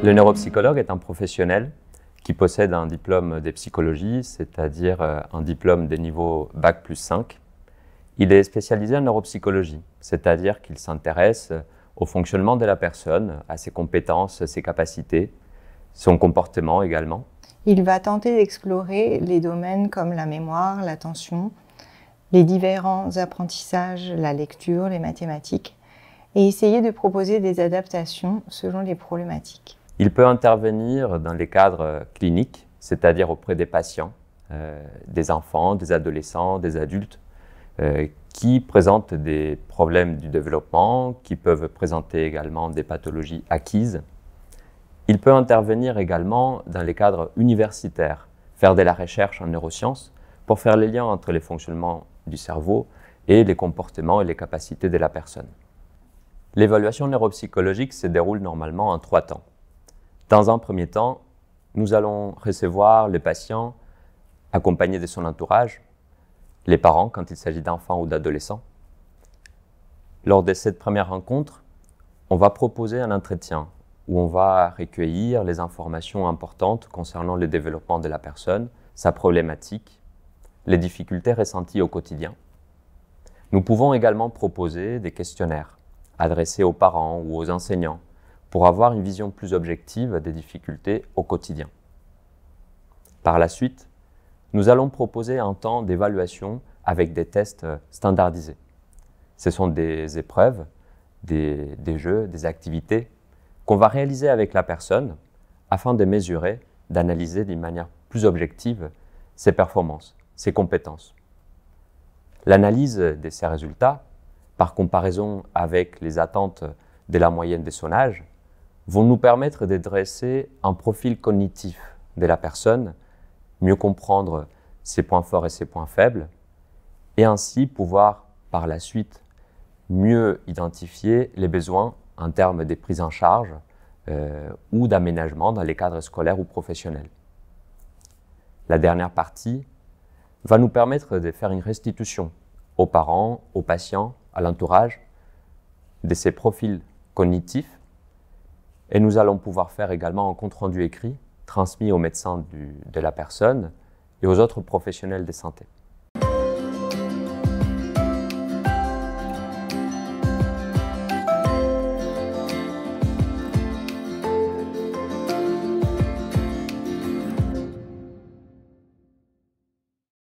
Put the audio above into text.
Le neuropsychologue est un professionnel qui possède un diplôme de psychologie, c'est-à-dire euh, un diplôme des niveaux Bac plus 5. Il est spécialisé en neuropsychologie, c'est-à-dire qu'il s'intéresse euh, au fonctionnement de la personne, à ses compétences, ses capacités, son comportement également. Il va tenter d'explorer les domaines comme la mémoire, l'attention, les différents apprentissages, la lecture, les mathématiques, et essayer de proposer des adaptations selon les problématiques. Il peut intervenir dans les cadres euh, cliniques, c'est-à-dire auprès des patients, euh, des enfants, des adolescents, des adultes, euh, qui présentent des problèmes du développement, qui peuvent présenter également des pathologies acquises. Il peut intervenir également dans les cadres universitaires, faire de la recherche en neurosciences pour faire les liens entre les fonctionnements du cerveau et les comportements et les capacités de la personne. L'évaluation neuropsychologique se déroule normalement en trois temps. Dans un premier temps, nous allons recevoir le patient accompagné de son entourage, les parents quand il s'agit d'enfants ou d'adolescents. Lors de cette première rencontre, on va proposer un entretien où on va recueillir les informations importantes concernant le développement de la personne, sa problématique, les difficultés ressenties au quotidien. Nous pouvons également proposer des questionnaires adressés aux parents ou aux enseignants pour avoir une vision plus objective des difficultés au quotidien. Par la suite, nous allons proposer un temps d'évaluation avec des tests euh, standardisés. Ce sont des épreuves, des, des jeux, des activités qu'on va réaliser avec la personne afin de mesurer, d'analyser d'une manière plus objective ses performances, ses compétences. L'analyse de ces résultats, par comparaison avec les attentes de la moyenne des sonnages, vont nous permettre de dresser un profil cognitif de la personne, mieux comprendre ses points forts et ses points faibles, et ainsi pouvoir par la suite mieux identifier les besoins en termes des prises en charge euh, ou d'aménagement dans les cadres scolaires ou professionnels. La dernière partie va nous permettre de faire une restitution aux parents, aux patients, à l'entourage de ces profils cognitifs et nous allons pouvoir faire également un compte-rendu écrit transmis aux médecins de la personne et aux autres professionnels de santé.